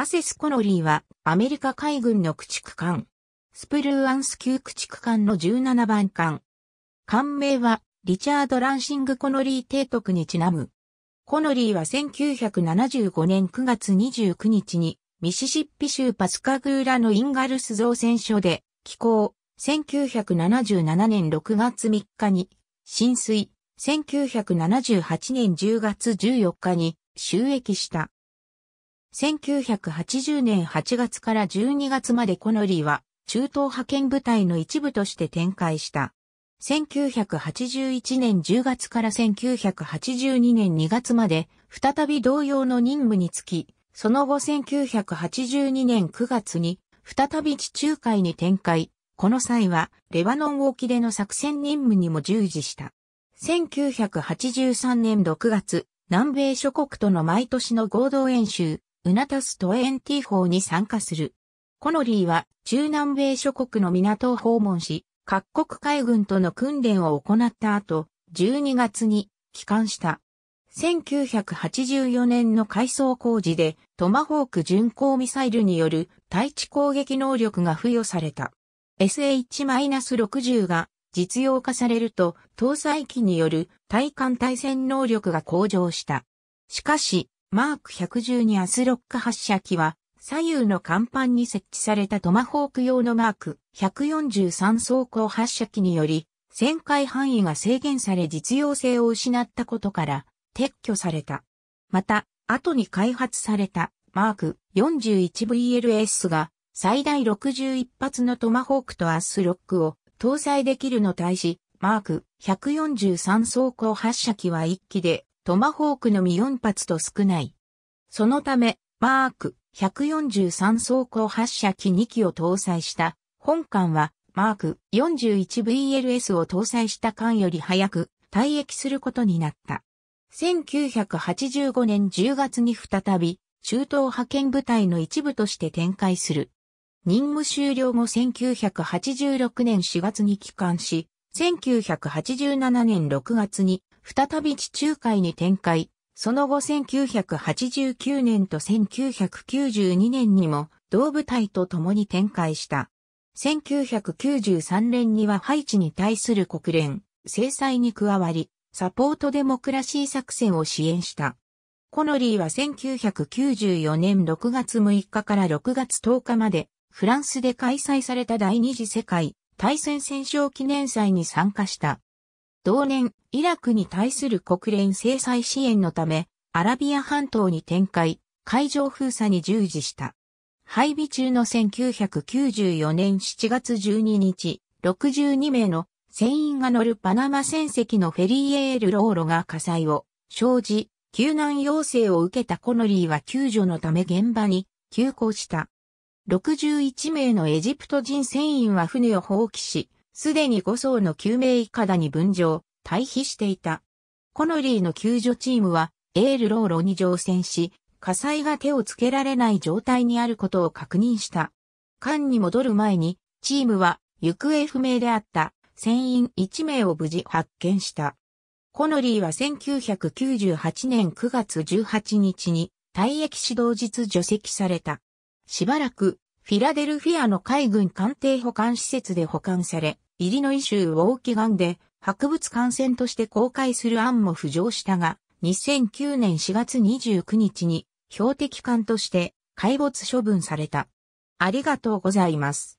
アセスコノリーはアメリカ海軍の駆逐艦。スプルーアンス級駆逐艦の17番艦。艦名はリチャード・ランシング・コノリー提督にちなむ。コノリーは1975年9月29日にミシシッピ州パスカグーラのインガルス造船所で寄港。1977年6月3日に浸水。1978年10月14日に収益した。1980年8月から12月までコノリーは中東派遣部隊の一部として展開した。1981年10月から1982年2月まで再び同様の任務につき、その後1982年9月に再び地中海に展開、この際はレバノン沖での作戦任務にも従事した。1983年6月、南米諸国との毎年の合同演習、ウナタス2法に参加する。コノリーは中南米諸国の港を訪問し、各国海軍との訓練を行った後、12月に帰還した。1984年の改装工事でトマホーク巡航ミサイルによる対地攻撃能力が付与された。SH-60 が実用化されると搭載機による対艦対戦能力が向上した。しかし、マーク112アスロック発射機は、左右の甲板に設置されたトマホーク用のマーク143装甲発射機により、旋回範囲が制限され実用性を失ったことから撤去された。また、後に開発されたマーク 41VLS が最大61発のトマホークとアスロックを搭載できるの対し、マーク143装甲発射機は1機でトマホークのみ4発と少ない。そのため、マーク143装甲発射機2機を搭載した本艦はマーク 41VLS を搭載した艦より早く退役することになった。1985年10月に再び中東派遣部隊の一部として展開する。任務終了後1986年4月に帰還し、1987年6月に再び地中海に展開、その後1989年と1992年にも同部隊と共に展開した。1993年にはハイチに対する国連、制裁に加わり、サポートデモクラシー作戦を支援した。コノリーは1994年6月6日から6月10日まで、フランスで開催された第二次世界大戦戦勝記念祭に参加した。同年、イラクに対する国連制裁支援のため、アラビア半島に展開、海上封鎖に従事した。配備中の1994年7月12日、62名の船員が乗るパナマ船籍のフェリーエールローロが火災を生じ、救難要請を受けたコノリーは救助のため現場に急行した。61名のエジプト人船員は船を放棄し、すでに5層の救命いかだに分乗、退避していた。コノリーの救助チームは、エールローロに乗船し、火災が手をつけられない状態にあることを確認した。艦に戻る前に、チームは行方不明であった船員1名を無事発見した。コノリーは1998年9月18日に退役指導実除籍された。しばらくフィラデルフィアの海軍艦艇保管施設で保管され、イリノイ州ウォーキガンで博物館船として公開する案も浮上したが、2009年4月29日に標的艦として海没処分された。ありがとうございます。